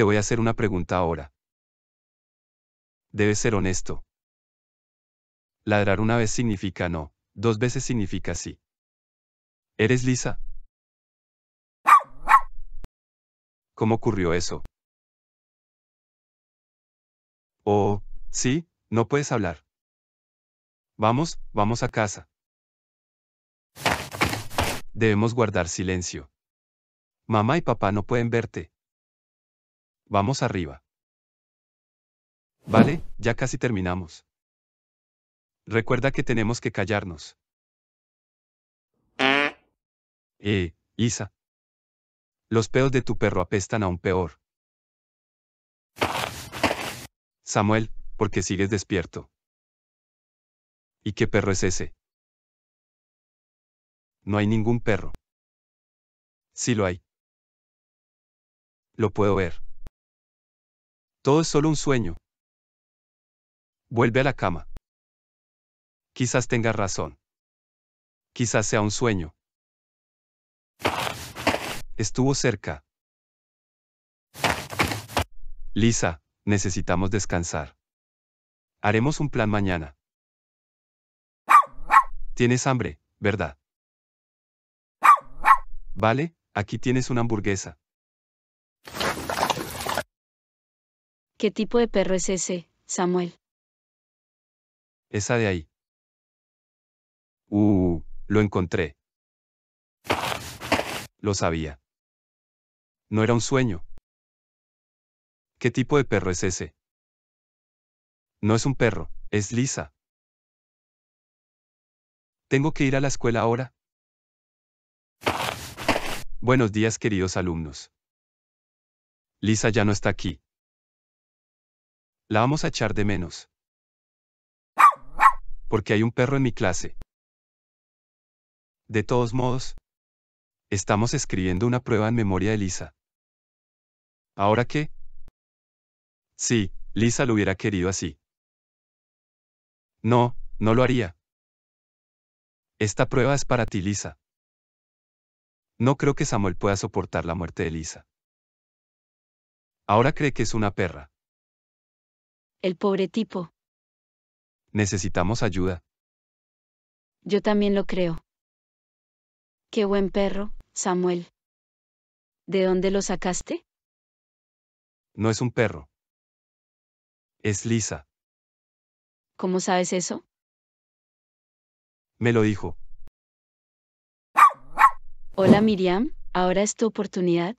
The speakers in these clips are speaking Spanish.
Te voy a hacer una pregunta ahora. Debes ser honesto. Ladrar una vez significa no, dos veces significa sí. ¿Eres lisa? ¿Cómo ocurrió eso? Oh, sí, no puedes hablar. Vamos, vamos a casa. Debemos guardar silencio. Mamá y papá no pueden verte. Vamos arriba. Vale, ya casi terminamos. Recuerda que tenemos que callarnos. Eh, Isa. Los pedos de tu perro apestan aún peor. Samuel, ¿por qué sigues despierto? ¿Y qué perro es ese? No hay ningún perro. Sí lo hay. Lo puedo ver. Todo es solo un sueño. Vuelve a la cama. Quizás tengas razón. Quizás sea un sueño. Estuvo cerca. Lisa, necesitamos descansar. Haremos un plan mañana. Tienes hambre, ¿verdad? Vale, aquí tienes una hamburguesa. ¿Qué tipo de perro es ese, Samuel? Esa de ahí. Uh, lo encontré. Lo sabía. No era un sueño. ¿Qué tipo de perro es ese? No es un perro, es Lisa. ¿Tengo que ir a la escuela ahora? Buenos días queridos alumnos. Lisa ya no está aquí. La vamos a echar de menos. Porque hay un perro en mi clase. De todos modos, estamos escribiendo una prueba en memoria de Lisa. ¿Ahora qué? Sí, Lisa lo hubiera querido así. No, no lo haría. Esta prueba es para ti, Lisa. No creo que Samuel pueda soportar la muerte de Lisa. Ahora cree que es una perra. El pobre tipo. Necesitamos ayuda. Yo también lo creo. Qué buen perro, Samuel. ¿De dónde lo sacaste? No es un perro. Es Lisa. ¿Cómo sabes eso? Me lo dijo. Hola Miriam, ahora es tu oportunidad.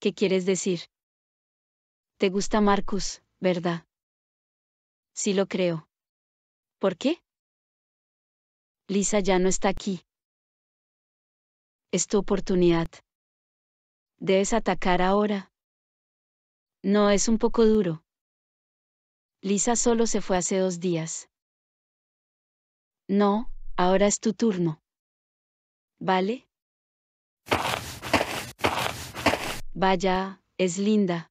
¿Qué quieres decir? ¿Te gusta Marcus? ¿verdad? Sí lo creo. ¿Por qué? Lisa ya no está aquí. Es tu oportunidad. Debes atacar ahora. No es un poco duro. Lisa solo se fue hace dos días. No, ahora es tu turno. ¿Vale? Vaya, es linda.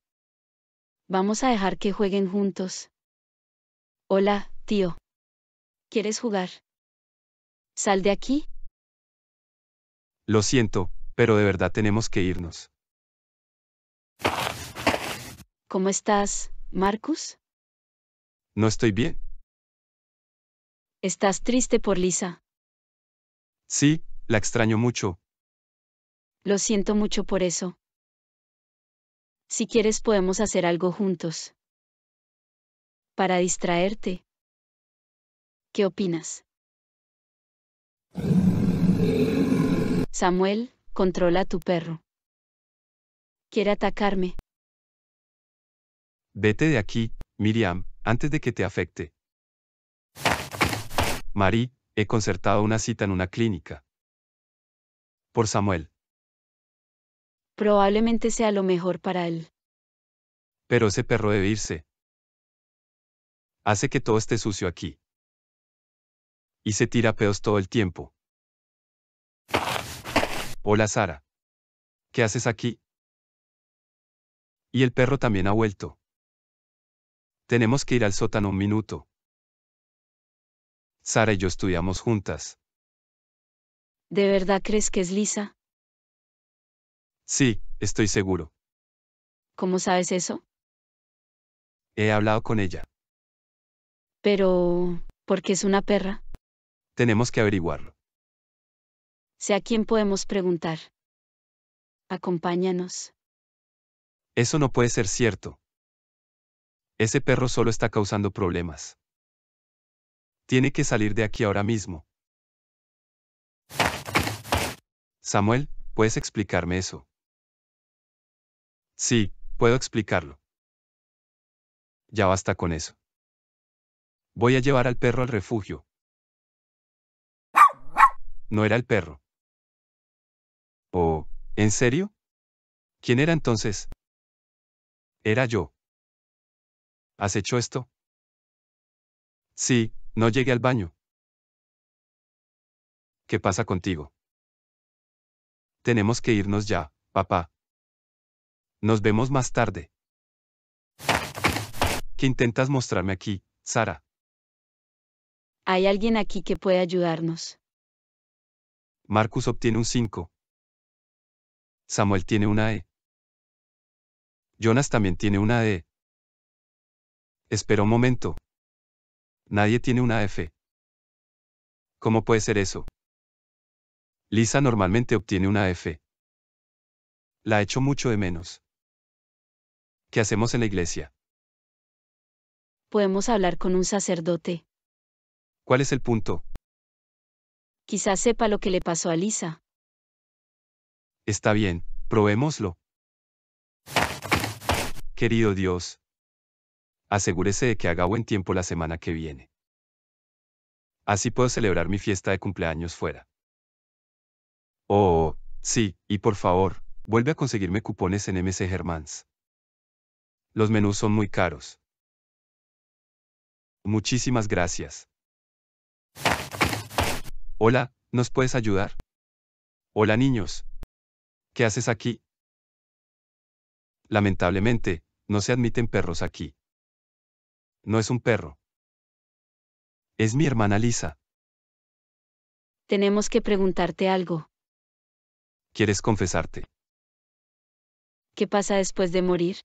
Vamos a dejar que jueguen juntos. Hola, tío. ¿Quieres jugar? Sal de aquí. Lo siento, pero de verdad tenemos que irnos. ¿Cómo estás, Marcus? No estoy bien. ¿Estás triste por Lisa? Sí, la extraño mucho. Lo siento mucho por eso. Si quieres podemos hacer algo juntos. Para distraerte. ¿Qué opinas? Samuel, controla tu perro. Quiere atacarme. Vete de aquí, Miriam, antes de que te afecte. Marie, he concertado una cita en una clínica. Por Samuel probablemente sea lo mejor para él. Pero ese perro debe irse. Hace que todo esté sucio aquí. Y se tira pedos todo el tiempo. Hola Sara. ¿Qué haces aquí? Y el perro también ha vuelto. Tenemos que ir al sótano un minuto. Sara y yo estudiamos juntas. ¿De verdad crees que es lisa? Sí, estoy seguro. ¿Cómo sabes eso? He hablado con ella. Pero, ¿por qué es una perra? Tenemos que averiguarlo. Sé a quién podemos preguntar. Acompáñanos. Eso no puede ser cierto. Ese perro solo está causando problemas. Tiene que salir de aquí ahora mismo. Samuel, ¿puedes explicarme eso? Sí, puedo explicarlo. Ya basta con eso. Voy a llevar al perro al refugio. No era el perro. Oh, ¿en serio? ¿Quién era entonces? Era yo. ¿Has hecho esto? Sí, no llegué al baño. ¿Qué pasa contigo? Tenemos que irnos ya, papá. Nos vemos más tarde. ¿Qué intentas mostrarme aquí, Sara? Hay alguien aquí que puede ayudarnos. Marcus obtiene un 5. Samuel tiene una E. Jonas también tiene una E. Espera un momento. Nadie tiene una F. ¿Cómo puede ser eso? Lisa normalmente obtiene una F. La hecho mucho de menos. ¿Qué hacemos en la iglesia? Podemos hablar con un sacerdote. ¿Cuál es el punto? Quizás sepa lo que le pasó a Lisa. Está bien, probémoslo. Querido Dios, asegúrese de que haga buen tiempo la semana que viene. Así puedo celebrar mi fiesta de cumpleaños fuera. Oh, sí, y por favor, vuelve a conseguirme cupones en MC Germans. Los menús son muy caros. Muchísimas gracias. Hola, ¿nos puedes ayudar? Hola niños. ¿Qué haces aquí? Lamentablemente, no se admiten perros aquí. No es un perro. Es mi hermana Lisa. Tenemos que preguntarte algo. ¿Quieres confesarte? ¿Qué pasa después de morir?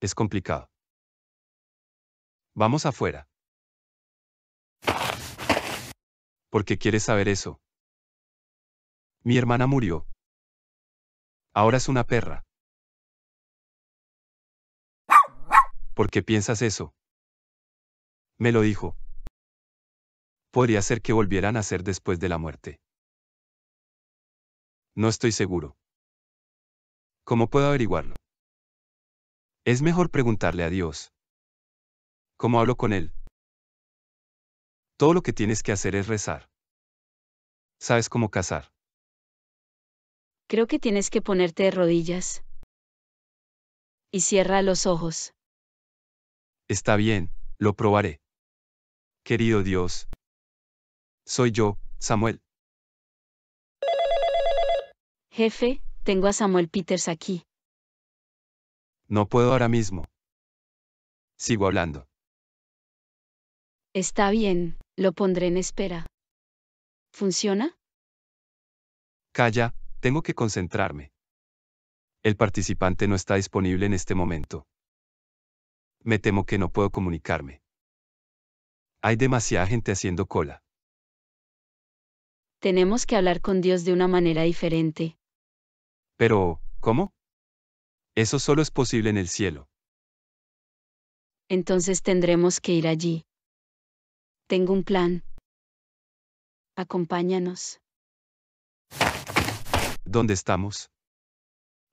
es complicado. Vamos afuera. ¿Por qué quieres saber eso? Mi hermana murió. Ahora es una perra. ¿Por qué piensas eso? Me lo dijo. Podría ser que volvieran a ser después de la muerte. No estoy seguro. ¿Cómo puedo averiguarlo? Es mejor preguntarle a Dios. ¿Cómo hablo con Él? Todo lo que tienes que hacer es rezar. ¿Sabes cómo cazar? Creo que tienes que ponerte de rodillas. Y cierra los ojos. Está bien, lo probaré. Querido Dios. Soy yo, Samuel. Jefe, tengo a Samuel Peters aquí. No puedo ahora mismo. Sigo hablando. Está bien, lo pondré en espera. ¿Funciona? Calla, tengo que concentrarme. El participante no está disponible en este momento. Me temo que no puedo comunicarme. Hay demasiada gente haciendo cola. Tenemos que hablar con Dios de una manera diferente. Pero, ¿cómo? Eso solo es posible en el cielo. Entonces tendremos que ir allí. Tengo un plan. Acompáñanos. ¿Dónde estamos?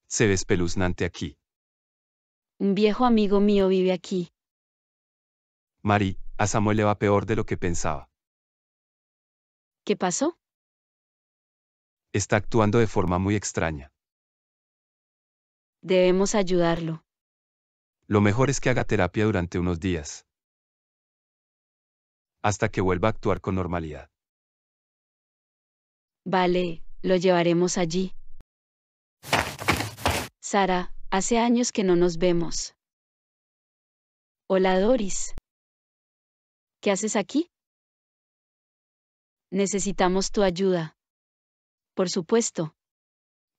Se ve espeluznante aquí. Un viejo amigo mío vive aquí. Mari, a Samuel le va peor de lo que pensaba. ¿Qué pasó? Está actuando de forma muy extraña. Debemos ayudarlo. Lo mejor es que haga terapia durante unos días. Hasta que vuelva a actuar con normalidad. Vale, lo llevaremos allí. Sara, hace años que no nos vemos. Hola Doris. ¿Qué haces aquí? Necesitamos tu ayuda. Por supuesto.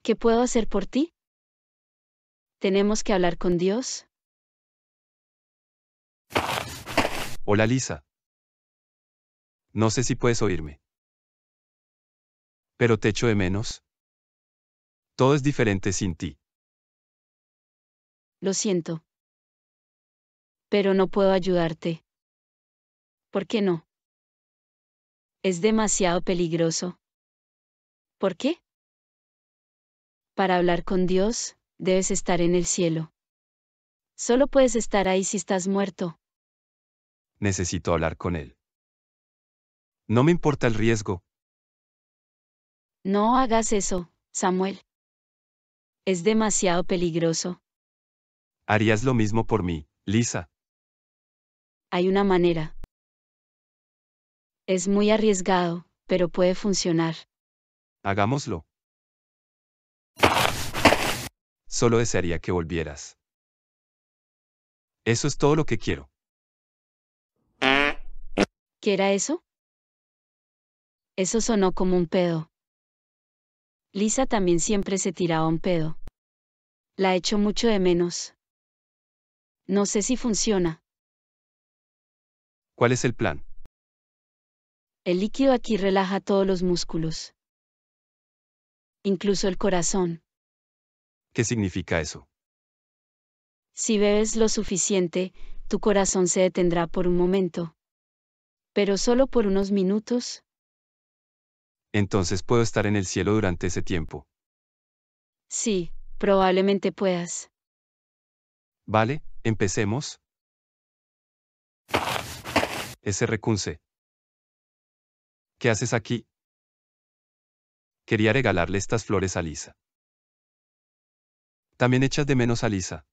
¿Qué puedo hacer por ti? ¿Tenemos que hablar con Dios? Hola Lisa. No sé si puedes oírme. Pero te echo de menos. Todo es diferente sin ti. Lo siento. Pero no puedo ayudarte. ¿Por qué no? Es demasiado peligroso. ¿Por qué? Para hablar con Dios, debes estar en el cielo. Solo puedes estar ahí si estás muerto. Necesito hablar con él. No me importa el riesgo. No hagas eso, Samuel. Es demasiado peligroso. ¿Harías lo mismo por mí, Lisa? Hay una manera. Es muy arriesgado, pero puede funcionar. Hagámoslo solo desearía que volvieras. Eso es todo lo que quiero. ¿Qué era eso? Eso sonó como un pedo. Lisa también siempre se tiraba un pedo. La echo mucho de menos. No sé si funciona. ¿Cuál es el plan? El líquido aquí relaja todos los músculos. Incluso el corazón. ¿Qué significa eso? Si bebes lo suficiente, tu corazón se detendrá por un momento. Pero solo por unos minutos. Entonces puedo estar en el cielo durante ese tiempo. Sí, probablemente puedas. Vale, empecemos. Ese recunce. ¿Qué haces aquí? Quería regalarle estas flores a Lisa. ¿También echas de menos a Lisa?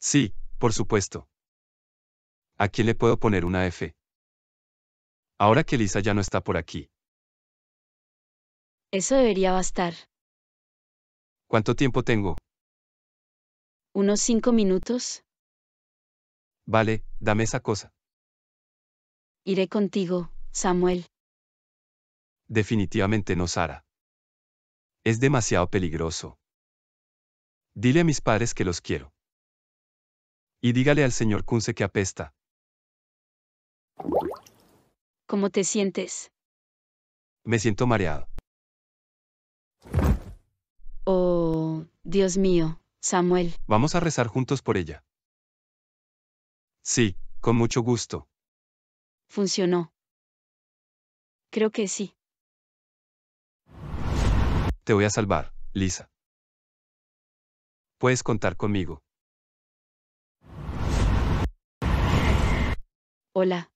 Sí, por supuesto. ¿A quién le puedo poner una F? Ahora que Lisa ya no está por aquí. Eso debería bastar. ¿Cuánto tiempo tengo? ¿Unos cinco minutos? Vale, dame esa cosa. Iré contigo, Samuel. Definitivamente no, Sara. Es demasiado peligroso. Dile a mis padres que los quiero. Y dígale al señor Kunze que apesta. ¿Cómo te sientes? Me siento mareado. Oh, Dios mío, Samuel. Vamos a rezar juntos por ella. Sí, con mucho gusto. Funcionó. Creo que sí. Te voy a salvar, Lisa. Puedes contar conmigo. Hola.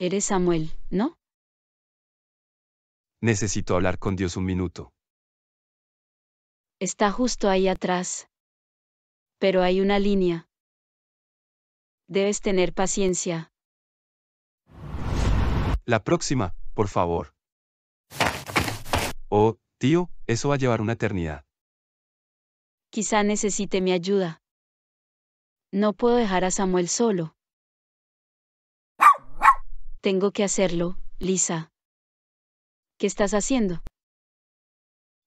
Eres Samuel, ¿no? Necesito hablar con Dios un minuto. Está justo ahí atrás. Pero hay una línea. Debes tener paciencia. La próxima, por favor. Oh, tío, eso va a llevar una eternidad. Quizá necesite mi ayuda. No puedo dejar a Samuel solo. Tengo que hacerlo, Lisa. ¿Qué estás haciendo?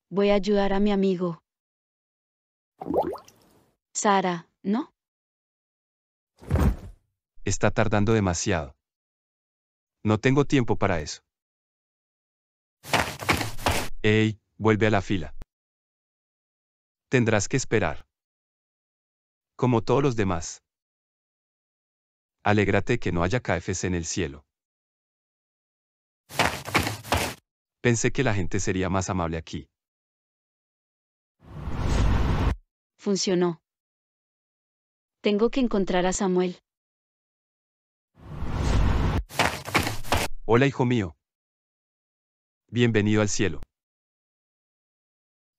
Voy a ayudar a mi amigo. Sara, ¿no? Está tardando demasiado. No tengo tiempo para eso. ¡Ey! Vuelve a la fila tendrás que esperar. Como todos los demás. Alégrate que no haya KFC en el cielo. Pensé que la gente sería más amable aquí. Funcionó. Tengo que encontrar a Samuel. Hola, hijo mío. Bienvenido al cielo.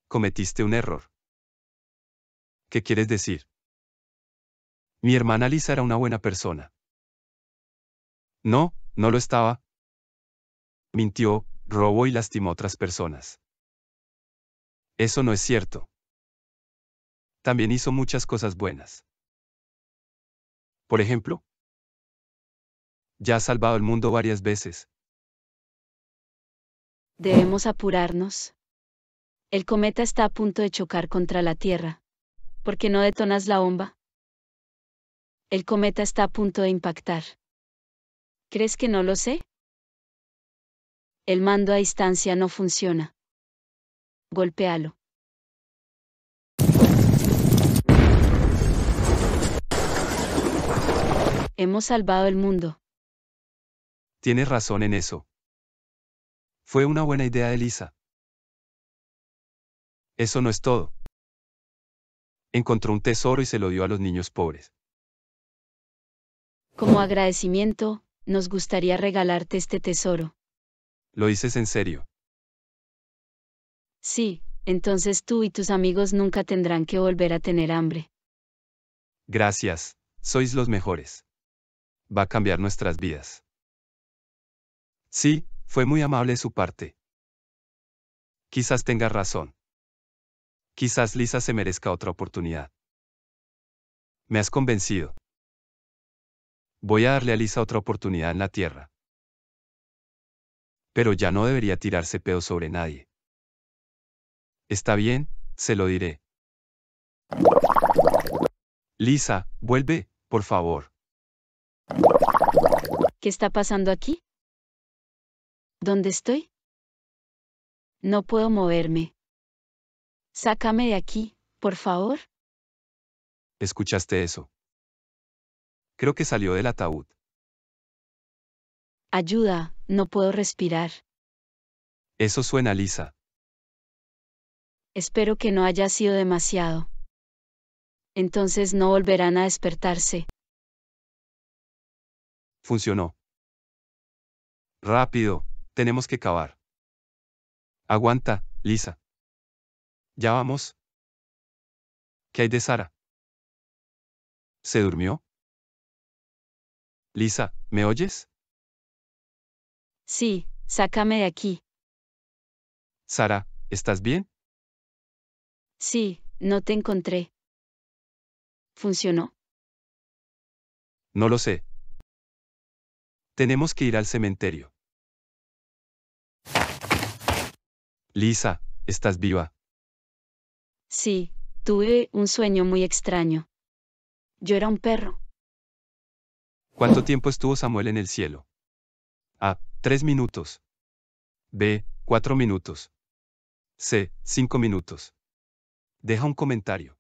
Cometiste un error. ¿Qué quieres decir? Mi hermana Lisa era una buena persona. No, no lo estaba. Mintió, robó y lastimó a otras personas. Eso no es cierto. También hizo muchas cosas buenas. Por ejemplo, ya ha salvado el mundo varias veces. Debemos apurarnos. El cometa está a punto de chocar contra la Tierra. ¿Por qué no detonas la bomba? El cometa está a punto de impactar. ¿Crees que no lo sé? El mando a distancia no funciona. Golpéalo. Hemos salvado el mundo. Tienes razón en eso. Fue una buena idea, Elisa. Eso no es todo encontró un tesoro y se lo dio a los niños pobres. Como agradecimiento, nos gustaría regalarte este tesoro. ¿Lo dices en serio? Sí, entonces tú y tus amigos nunca tendrán que volver a tener hambre. Gracias, sois los mejores. Va a cambiar nuestras vidas. Sí, fue muy amable su parte. Quizás tengas razón. Quizás Lisa se merezca otra oportunidad. Me has convencido. Voy a darle a Lisa otra oportunidad en la Tierra. Pero ya no debería tirarse pedo sobre nadie. Está bien, se lo diré. Lisa, vuelve, por favor. ¿Qué está pasando aquí? ¿Dónde estoy? No puedo moverme. Sácame de aquí, por favor. ¿Escuchaste eso? Creo que salió del ataúd. Ayuda, no puedo respirar. Eso suena lisa. Espero que no haya sido demasiado. Entonces no volverán a despertarse. Funcionó. Rápido, tenemos que cavar. Aguanta, Lisa. Ya vamos. ¿Qué hay de Sara? ¿Se durmió? Lisa, ¿me oyes? Sí, sácame de aquí. Sara, ¿estás bien? Sí, no te encontré. ¿Funcionó? No lo sé. Tenemos que ir al cementerio. Lisa, ¿estás viva? Sí, tuve un sueño muy extraño. Yo era un perro. ¿Cuánto tiempo estuvo Samuel en el cielo? A. Tres minutos. B. Cuatro minutos. C. Cinco minutos. Deja un comentario.